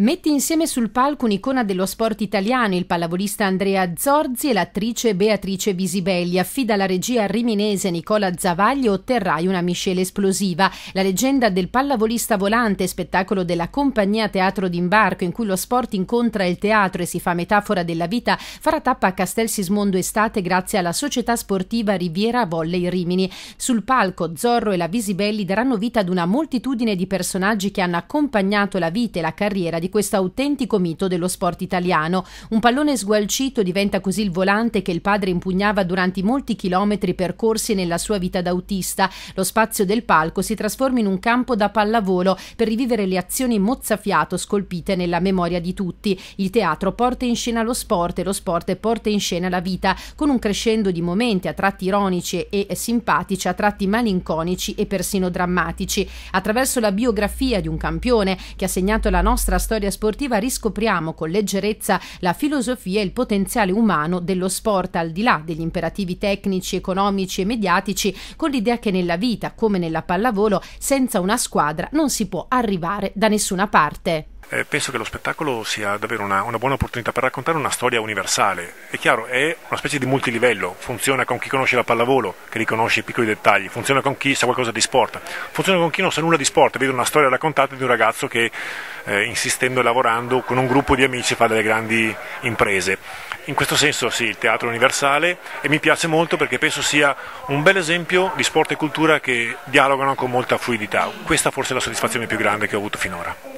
Metti insieme sul palco un'icona dello sport italiano, il pallavolista Andrea Zorzi e l'attrice Beatrice Visibelli. Affida la regia riminese Nicola Zavagli e otterrai una miscela esplosiva. La leggenda del pallavolista volante, spettacolo della compagnia Teatro d'Imbarco, in cui lo sport incontra il teatro e si fa metafora della vita, farà tappa a Castel Sismondo estate grazie alla società sportiva Riviera Volley Rimini. Sul palco Zorro e la Visibelli daranno vita ad una moltitudine di personaggi che hanno accompagnato la vita e la carriera di di questo autentico mito dello sport italiano. Un pallone sgualcito diventa così il volante che il padre impugnava durante i molti chilometri percorsi nella sua vita d'autista. Lo spazio del palco si trasforma in un campo da pallavolo per rivivere le azioni mozzafiato scolpite nella memoria di tutti. Il teatro porta in scena lo sport e lo sport porta in scena la vita, con un crescendo di momenti a tratti ironici e simpatici, a tratti malinconici e persino drammatici. Attraverso la biografia di un campione che ha segnato la nostra storia storia sportiva riscopriamo con leggerezza la filosofia e il potenziale umano dello sport al di là degli imperativi tecnici, economici e mediatici, con l'idea che nella vita, come nella pallavolo, senza una squadra non si può arrivare da nessuna parte. Eh, penso che lo spettacolo sia davvero una, una, buona opportunità per raccontare una storia universale. È chiaro, è una specie di multilivello, funziona con chi conosce la pallavolo, che riconosce i piccoli dettagli, funziona con chi sa qualcosa di sport, funziona con chi non sa nulla di sport, vede una storia raccontata di un ragazzo che eh, insistendo e lavorando con un gruppo di amici fa delle grandi imprese. In questo senso sì, il teatro universale e mi piace molto perché penso sia un bel esempio di sport e cultura che dialogano con molta fluidità. Questa forse è la soddisfazione più grande che ho avuto finora.